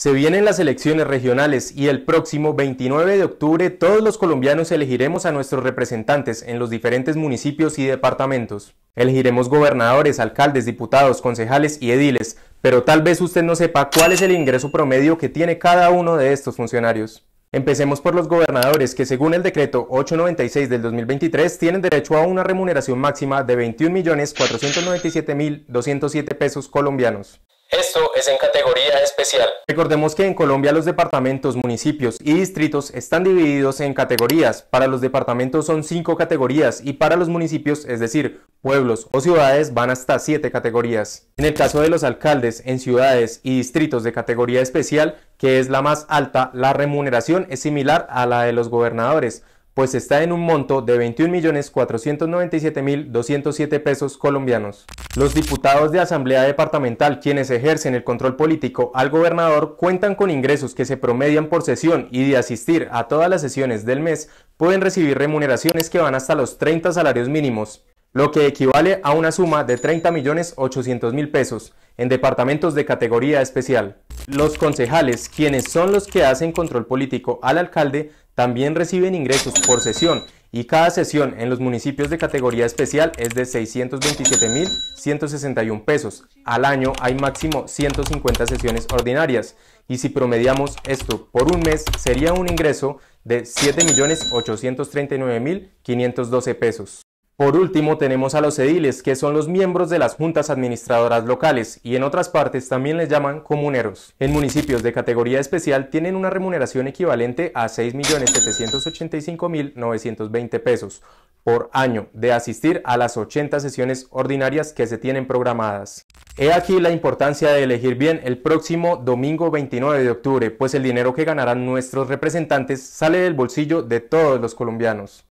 Se vienen las elecciones regionales y el próximo 29 de octubre todos los colombianos elegiremos a nuestros representantes en los diferentes municipios y departamentos. Elegiremos gobernadores, alcaldes, diputados, concejales y ediles, pero tal vez usted no sepa cuál es el ingreso promedio que tiene cada uno de estos funcionarios. Empecemos por los gobernadores que según el decreto 896 del 2023 tienen derecho a una remuneración máxima de 21.497.207 pesos colombianos. Esto es en categoría especial. Recordemos que en Colombia los departamentos, municipios y distritos están divididos en categorías. Para los departamentos son cinco categorías y para los municipios, es decir, pueblos o ciudades, van hasta siete categorías. En el caso de los alcaldes en ciudades y distritos de categoría especial, que es la más alta, la remuneración es similar a la de los gobernadores pues está en un monto de 21.497.207 pesos colombianos. Los diputados de Asamblea Departamental, quienes ejercen el control político al gobernador, cuentan con ingresos que se promedian por sesión y de asistir a todas las sesiones del mes pueden recibir remuneraciones que van hasta los 30 salarios mínimos, lo que equivale a una suma de 30.800.000 pesos en departamentos de categoría especial. Los concejales, quienes son los que hacen control político al alcalde, también reciben ingresos por sesión y cada sesión en los municipios de categoría especial es de 627.161 pesos. Al año hay máximo 150 sesiones ordinarias y si promediamos esto por un mes sería un ingreso de 7.839.512 pesos. Por último, tenemos a los ediles, que son los miembros de las juntas administradoras locales y en otras partes también les llaman comuneros. En municipios de categoría especial tienen una remuneración equivalente a 6.785.920 pesos por año de asistir a las 80 sesiones ordinarias que se tienen programadas. He aquí la importancia de elegir bien el próximo domingo 29 de octubre, pues el dinero que ganarán nuestros representantes sale del bolsillo de todos los colombianos.